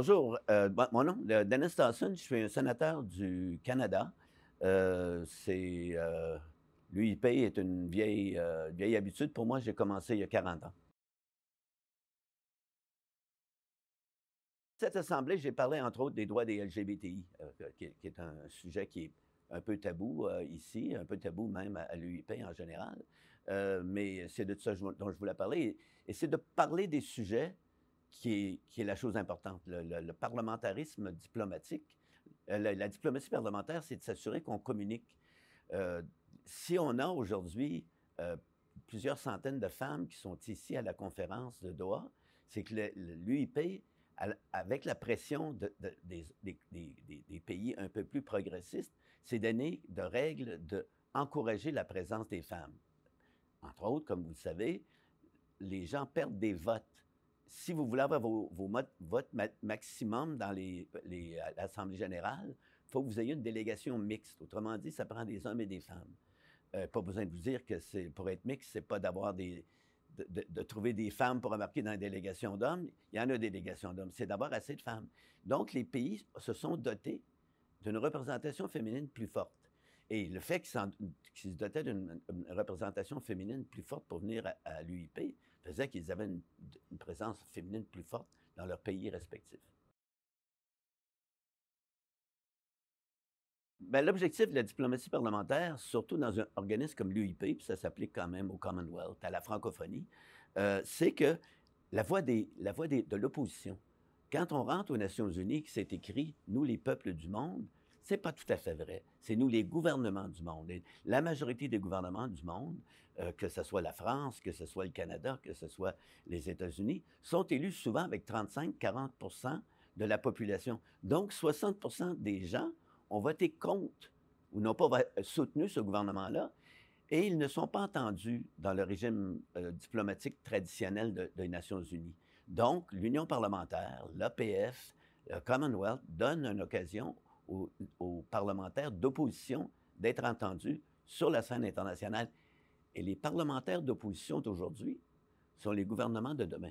Bonjour. Euh, mon nom, euh, Dennis Dawson, je suis un sénateur du Canada. Euh, L'UIP est une vieille, vieille habitude. Pour moi, j'ai commencé il y a 40 ans. Cette assemblée, j'ai parlé entre autres des droits des LGBTI, qui, est un sujet qui est un peu tabou ici, un peu tabou même à, à l'UIP en général. mais c'est de ça dont je voulais parler. Et c'est de parler des sujets qui est, la chose importante. Le, parlementarisme diplomatique, euh, la, diplomatie parlementaire, c'est de s'assurer qu'on communique. Euh, si on a aujourd'hui euh, plusieurs centaines de femmes qui sont ici à la conférence de Doha, c'est que l'UIP, avec la pression de, des, pays un peu plus progressistes, c'est donné de règles d'encourager la présence des femmes. Entre autres, comme vous le savez, les gens perdent des votes si vous voulez avoir vos, votre maximum dans l'Assemblée générale, il faut que vous ayez une délégation mixte. Autrement dit, ça prend des hommes et des femmes. Euh, pas besoin de vous dire que c'est pour être mixte, c'est pas d'avoir des. De, trouver des femmes pour remarquer dans une délégation d'hommes. Il y en a des délégations d'hommes. C'est d'avoir assez de femmes. Donc, les pays se sont dotés d'une représentation féminine plus forte. Et le fait qu'ils se dotaient d'une représentation féminine plus forte pour venir à, l'UIP faisait qu'ils avaient une, présence féminine plus forte dans leurs pays respectifs. Ben, l'objectif de la diplomatie parlementaire, surtout dans un organisme comme l'UIP, puis ça s'applique quand même au Commonwealth, à la francophonie, euh, c'est que la voix, de l'opposition, quand on rentre aux Nations unies, c'est écrit « Nous, les peuples du monde », c'est pas tout à fait vrai. C'est nous, les gouvernements du monde. la majorité des gouvernements du monde, euh, que ce soit la France, que ce soit le Canada, que ce soit les États-Unis, sont élus souvent avec 35-40 de la population. Donc, 60 des gens ont voté contre ou n'ont pas euh, soutenu ce gouvernement-là et ils ne sont pas entendus dans le régime euh, diplomatique traditionnel des Nations unies. Donc, l'Union parlementaire, l'APF, le Commonwealth donnent une occasion aux, parlementaires d'opposition d'être entendus sur la scène internationale. Et les parlementaires d'opposition d'aujourd'hui sont les gouvernements de demain.